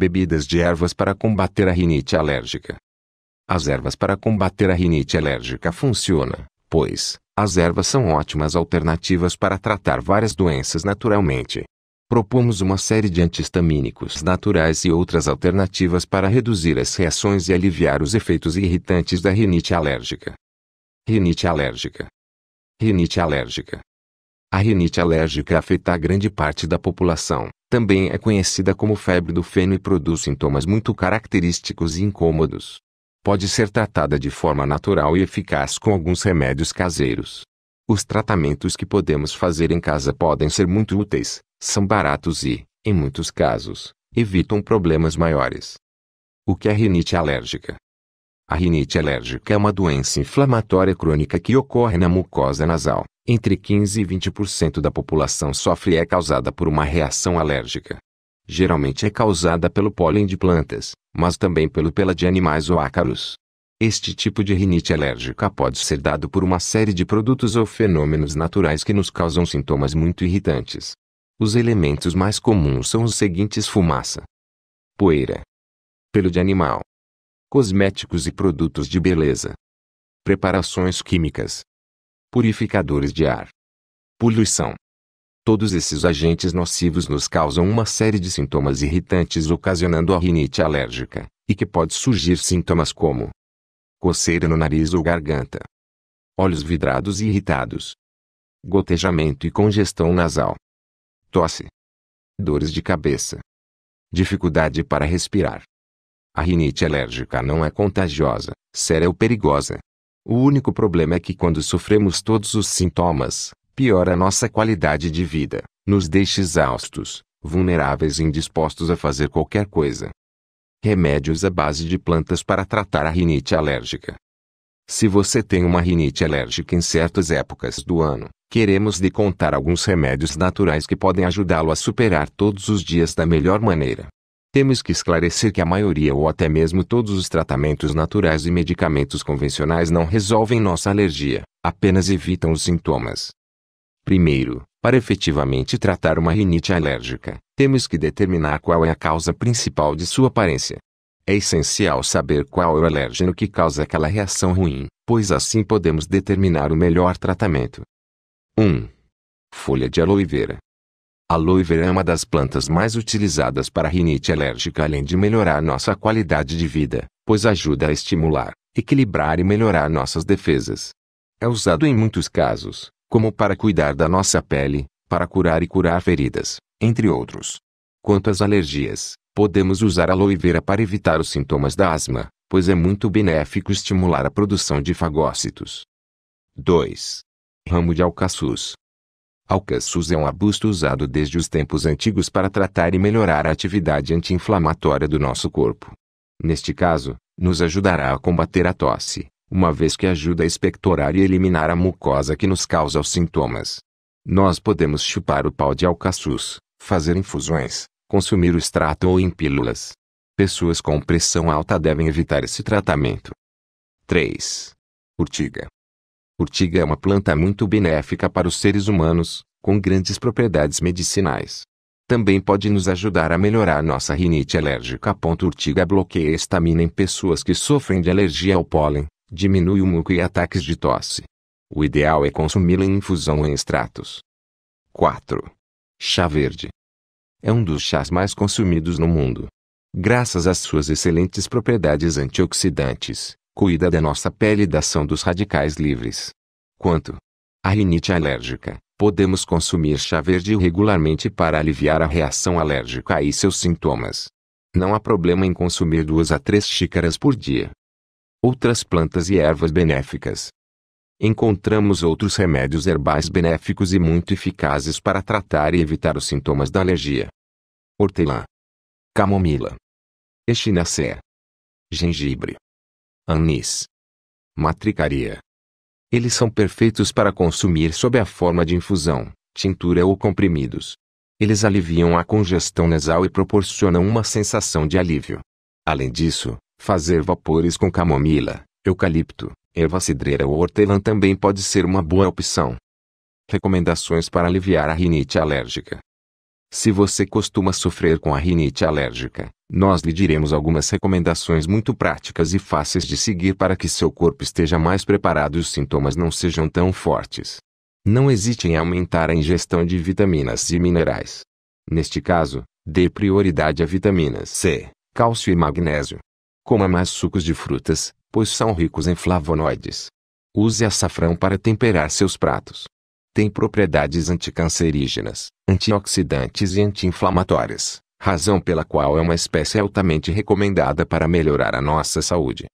bebidas de ervas para combater a rinite alérgica. As ervas para combater a rinite alérgica funcionam, pois, as ervas são ótimas alternativas para tratar várias doenças naturalmente. Propomos uma série de antistamínicos naturais e outras alternativas para reduzir as reações e aliviar os efeitos irritantes da rinite alérgica. Rinite alérgica. Rinite alérgica. A rinite alérgica afeta a grande parte da população, também é conhecida como febre do feno e produz sintomas muito característicos e incômodos. Pode ser tratada de forma natural e eficaz com alguns remédios caseiros. Os tratamentos que podemos fazer em casa podem ser muito úteis, são baratos e, em muitos casos, evitam problemas maiores. O que é rinite alérgica? A rinite alérgica é uma doença inflamatória crônica que ocorre na mucosa nasal. Entre 15 e 20% da população sofre e é causada por uma reação alérgica. Geralmente é causada pelo pólen de plantas, mas também pelo pela de animais ou ácaros. Este tipo de rinite alérgica pode ser dado por uma série de produtos ou fenômenos naturais que nos causam sintomas muito irritantes. Os elementos mais comuns são os seguintes: fumaça, poeira, pelo de animal, cosméticos e produtos de beleza, preparações químicas, purificadores de ar, poluição. Todos esses agentes nocivos nos causam uma série de sintomas irritantes ocasionando a rinite alérgica, e que pode surgir sintomas como coceira no nariz ou garganta, olhos vidrados e irritados, gotejamento e congestão nasal, tosse, dores de cabeça, dificuldade para respirar. A rinite alérgica não é contagiosa, séria ou perigosa, o único problema é que quando sofremos todos os sintomas, piora a nossa qualidade de vida, nos deixa exaustos, vulneráveis e indispostos a fazer qualquer coisa. Remédios à base de plantas para tratar a rinite alérgica. Se você tem uma rinite alérgica em certas épocas do ano, queremos lhe contar alguns remédios naturais que podem ajudá-lo a superar todos os dias da melhor maneira. Temos que esclarecer que a maioria ou até mesmo todos os tratamentos naturais e medicamentos convencionais não resolvem nossa alergia, apenas evitam os sintomas. Primeiro, para efetivamente tratar uma rinite alérgica, temos que determinar qual é a causa principal de sua aparência. É essencial saber qual é o alérgeno que causa aquela reação ruim, pois assim podemos determinar o melhor tratamento. 1. Folha de aloe vera. Aloe vera é uma das plantas mais utilizadas para rinite alérgica além de melhorar nossa qualidade de vida, pois ajuda a estimular, equilibrar e melhorar nossas defesas. É usado em muitos casos, como para cuidar da nossa pele, para curar e curar feridas, entre outros. Quanto às alergias, podemos usar aloe vera para evitar os sintomas da asma, pois é muito benéfico estimular a produção de fagócitos. 2. Ramo de alcaçuz. Alcaçuz é um arbusto usado desde os tempos antigos para tratar e melhorar a atividade anti-inflamatória do nosso corpo. Neste caso, nos ajudará a combater a tosse, uma vez que ajuda a expectorar e eliminar a mucosa que nos causa os sintomas. Nós podemos chupar o pau de alcaçuz, fazer infusões, consumir o extrato ou em pílulas. Pessoas com pressão alta devem evitar esse tratamento. 3. Urtiga. Urtiga é uma planta muito benéfica para os seres humanos, com grandes propriedades medicinais. Também pode nos ajudar a melhorar nossa rinite alérgica. Urtiga bloqueia a estamina em pessoas que sofrem de alergia ao pólen, diminui o muco e ataques de tosse. O ideal é consumi-la em infusão ou em extratos. 4. Chá verde. É um dos chás mais consumidos no mundo. Graças às suas excelentes propriedades antioxidantes, cuida da nossa pele e da ação dos radicais livres. Quanto à rinite alérgica, podemos consumir chá verde regularmente para aliviar a reação alérgica e seus sintomas. Não há problema em consumir duas a três xícaras por dia. Outras plantas e ervas benéficas. Encontramos outros remédios herbais benéficos e muito eficazes para tratar e evitar os sintomas da alergia. Hortelã. Camomila. Echinacea. Gengibre anis, matricaria. Eles são perfeitos para consumir sob a forma de infusão, tintura ou comprimidos. Eles aliviam a congestão nasal e proporcionam uma sensação de alívio. Além disso, fazer vapores com camomila, eucalipto, erva cidreira ou hortelã também pode ser uma boa opção. Recomendações para aliviar a rinite alérgica. Se você costuma sofrer com a rinite alérgica, nós lhe diremos algumas recomendações muito práticas e fáceis de seguir para que seu corpo esteja mais preparado e os sintomas não sejam tão fortes. Não hesite em aumentar a ingestão de vitaminas e minerais. Neste caso, dê prioridade a vitaminas C, cálcio e magnésio. Coma mais sucos de frutas, pois são ricos em flavonoides. Use açafrão para temperar seus pratos. Tem propriedades anticancerígenas, antioxidantes e anti-inflamatórias, razão pela qual é uma espécie altamente recomendada para melhorar a nossa saúde.